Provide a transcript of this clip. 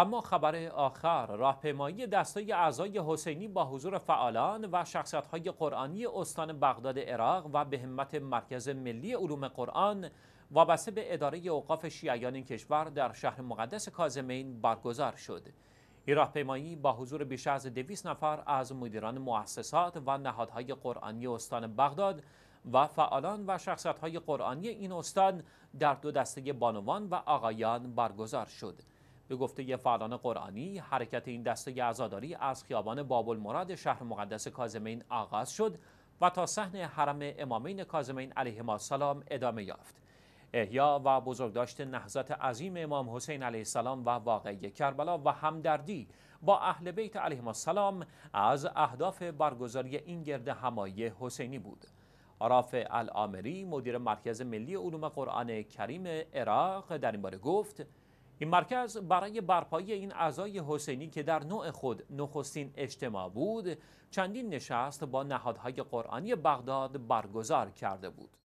اما خبر آخر راهپیمایی دستای اعضای حسینی با حضور فعالان و شخصیت‌های قرآنی استان بغداد عراق و به همت مرکز ملی علوم قرآن وابسته به اداره اوقاف شیعیان این کشور در شهر مقدس کازمین برگزار شد. این راهپیمایی با حضور بیش از 200 نفر از مدیران مؤسسات و نهادهای قرآنی استان بغداد و فعالان و شخصیت‌های قرآنی این استان در دو دسته بانوان و آقایان برگزار شد. به گفته فعالان قرآنی حرکت این دسته عزاداری از خیابان بابل مراد شهر مقدس کازمین آغاز شد و تا صحن حرم امامین کازمین ما سلام ادامه یافت احیا و بزرگداشت نهضت عظیم امام حسین علیه السلام و واقعی کربلا و همدردی با اهل بیت علیهم السلام از اهداف برگزاری این گرد همایی حسینی بود عراف الامری مدیر مرکز ملی علوم قرآن کریم عراق در این باره گفت این مرکز برای برپایی این اعضای حسینی که در نوع خود نخستین اجتماع بود چندین نشست با نهادهای قرآنی بغداد برگزار کرده بود